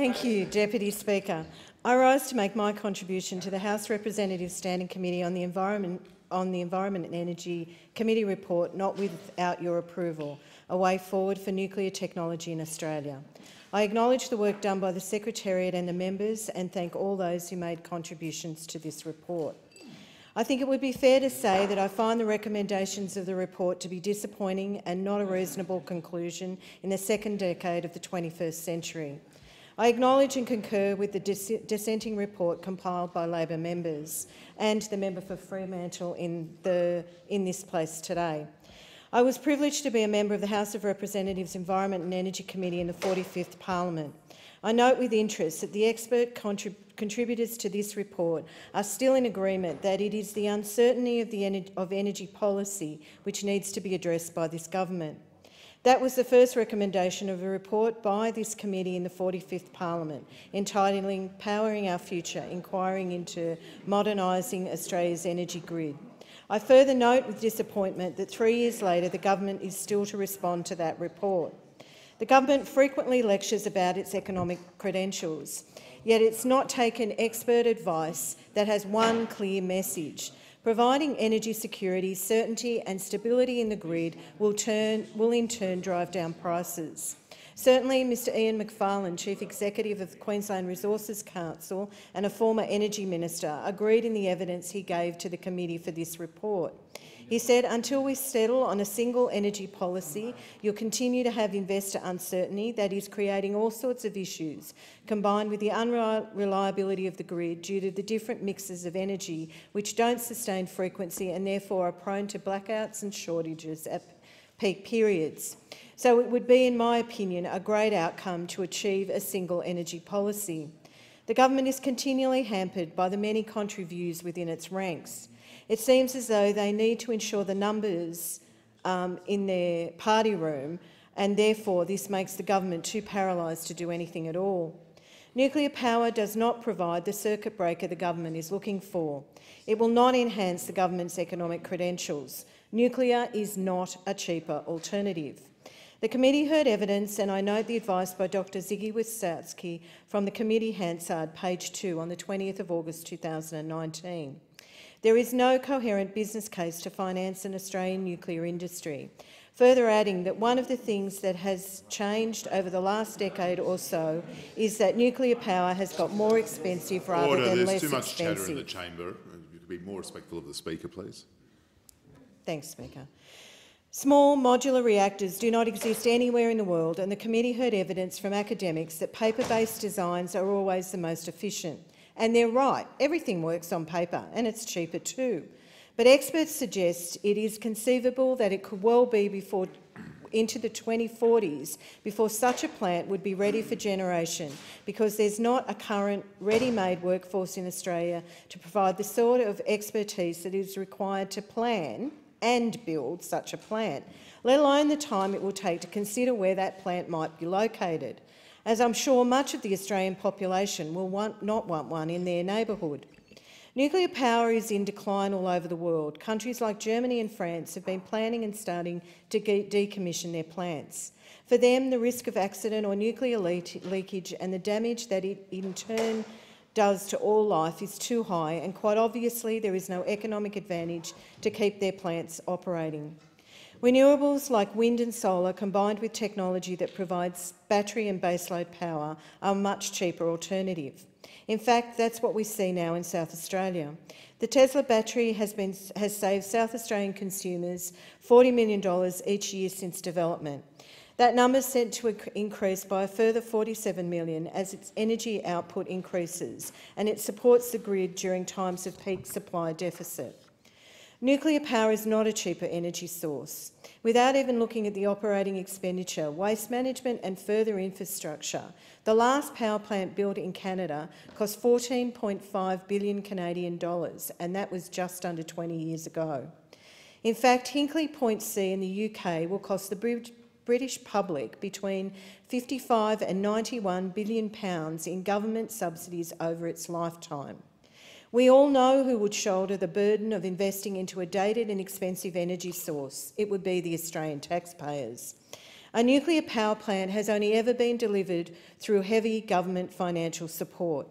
Thank you, Deputy Speaker. I rise to make my contribution to the House Representative Standing Committee on the Environment on the Environment and Energy Committee report not without your approval, a way forward for nuclear technology in Australia. I acknowledge the work done by the Secretariat and the members and thank all those who made contributions to this report. I think it would be fair to say that I find the recommendations of the report to be disappointing and not a reasonable conclusion in the second decade of the 21st century. I acknowledge and concur with the dis dissenting report compiled by Labor members and the member for Fremantle in, the, in this place today. I was privileged to be a member of the House of Representatives Environment and Energy Committee in the 45th Parliament. I note with interest that the expert contrib contributors to this report are still in agreement that it is the uncertainty of, the of energy policy which needs to be addressed by this government. That was the first recommendation of a report by this committee in the 45th Parliament, entitling Powering Our Future, inquiring into modernising Australia's energy grid. I further note with disappointment that three years later the government is still to respond to that report. The government frequently lectures about its economic credentials, yet it's not taken expert advice that has one clear message, Providing energy security, certainty and stability in the grid will, turn, will in turn drive down prices. Certainly, Mr Ian McFarlane, Chief Executive of the Queensland Resources Council and a former Energy Minister, agreed in the evidence he gave to the committee for this report. He said, until we settle on a single energy policy, you'll continue to have investor uncertainty that is creating all sorts of issues, combined with the unreliability of the grid due to the different mixes of energy which don't sustain frequency and therefore are prone to blackouts and shortages at peak periods. So it would be, in my opinion, a great outcome to achieve a single energy policy. The government is continually hampered by the many contrary views within its ranks. It seems as though they need to ensure the numbers um, in their party room, and therefore this makes the government too paralysed to do anything at all. Nuclear power does not provide the circuit breaker the government is looking for. It will not enhance the government's economic credentials. Nuclear is not a cheaper alternative. The committee heard evidence, and I note the advice by Dr Ziggy Wisowski from the committee Hansard, page 2, on the 20th of August 2019. There is no coherent business case to finance an Australian nuclear industry. Further adding that one of the things that has changed over the last decade or so is that nuclear power has got more expensive rather Order. than There's less expensive. There's too much expensive. chatter in the chamber. You could be more respectful of the speaker, please. Thanks, Speaker. Small modular reactors do not exist anywhere in the world, and the committee heard evidence from academics that paper-based designs are always the most efficient. And they're right, everything works on paper and it's cheaper too. But experts suggest it is conceivable that it could well be before into the 2040s before such a plant would be ready for generation because there's not a current ready-made workforce in Australia to provide the sort of expertise that is required to plan and build such a plant, let alone the time it will take to consider where that plant might be located as I'm sure much of the Australian population will want, not want one in their neighbourhood. Nuclear power is in decline all over the world. Countries like Germany and France have been planning and starting to decommission their plants. For them, the risk of accident or nuclear le leakage and the damage that it in turn does to all life is too high and quite obviously there is no economic advantage to keep their plants operating. Renewables like wind and solar, combined with technology that provides battery and baseload power, are a much cheaper alternative. In fact, that's what we see now in South Australia. The Tesla battery has, been, has saved South Australian consumers $40 million each year since development. That number is set to increase by a further 47 million as its energy output increases and it supports the grid during times of peak supply deficit. Nuclear power is not a cheaper energy source. Without even looking at the operating expenditure, waste management and further infrastructure, the last power plant built in Canada cost 14.5 billion Canadian dollars, and that was just under 20 years ago. In fact, Hinkley Point C in the UK will cost the British public between 55 and 91 billion pounds in government subsidies over its lifetime. We all know who would shoulder the burden of investing into a dated and expensive energy source. It would be the Australian taxpayers. A nuclear power plant has only ever been delivered through heavy government financial support.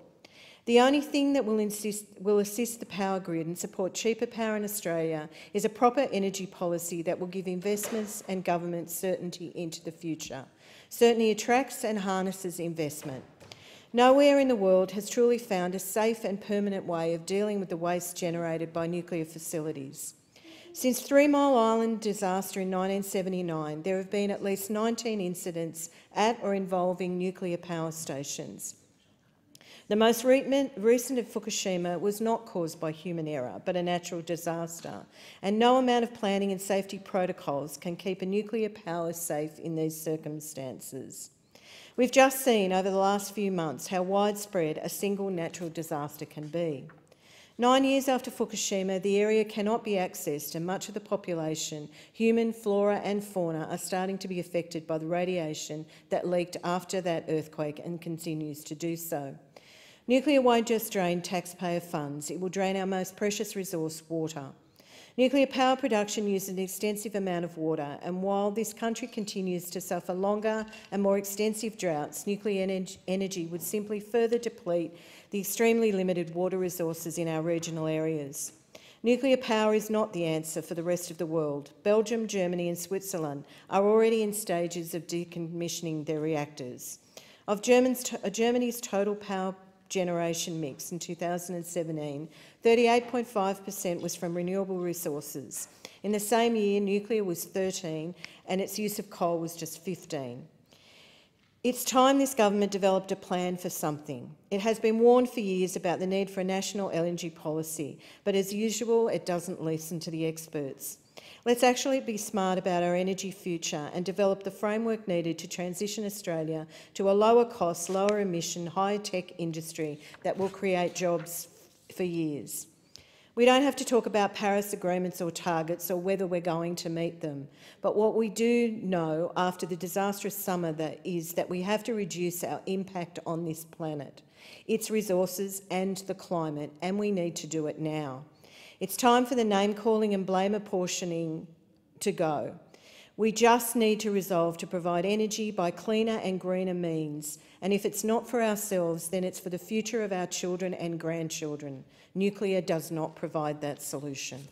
The only thing that will, insist, will assist the power grid and support cheaper power in Australia is a proper energy policy that will give investments and government certainty into the future. Certainty attracts and harnesses investment. Nowhere in the world has truly found a safe and permanent way of dealing with the waste generated by nuclear facilities. Since Three Mile Island disaster in 1979, there have been at least 19 incidents at or involving nuclear power stations. The most recent of Fukushima was not caused by human error, but a natural disaster, and no amount of planning and safety protocols can keep a nuclear power safe in these circumstances. We've just seen over the last few months how widespread a single natural disaster can be. Nine years after Fukushima, the area cannot be accessed and much of the population, human flora and fauna, are starting to be affected by the radiation that leaked after that earthquake and continues to do so. Nuclear won't just drain taxpayer funds, it will drain our most precious resource, water. Nuclear power production uses an extensive amount of water, and while this country continues to suffer longer and more extensive droughts, nuclear energy would simply further deplete the extremely limited water resources in our regional areas. Nuclear power is not the answer for the rest of the world. Belgium, Germany and Switzerland are already in stages of decommissioning their reactors. Of Germany's total power generation mix in 2017, 38.5% was from renewable resources. In the same year, nuclear was 13 and its use of coal was just 15. It's time this government developed a plan for something. It has been warned for years about the need for a national LNG policy, but as usual, it doesn't listen to the experts. Let's actually be smart about our energy future and develop the framework needed to transition Australia to a lower cost, lower emission, high tech industry that will create jobs for years. We don't have to talk about Paris agreements or targets or whether we're going to meet them. But what we do know after the disastrous summer that is that we have to reduce our impact on this planet, its resources and the climate, and we need to do it now. It's time for the name calling and blame apportioning to go. We just need to resolve to provide energy by cleaner and greener means. And if it's not for ourselves, then it's for the future of our children and grandchildren. Nuclear does not provide that solution.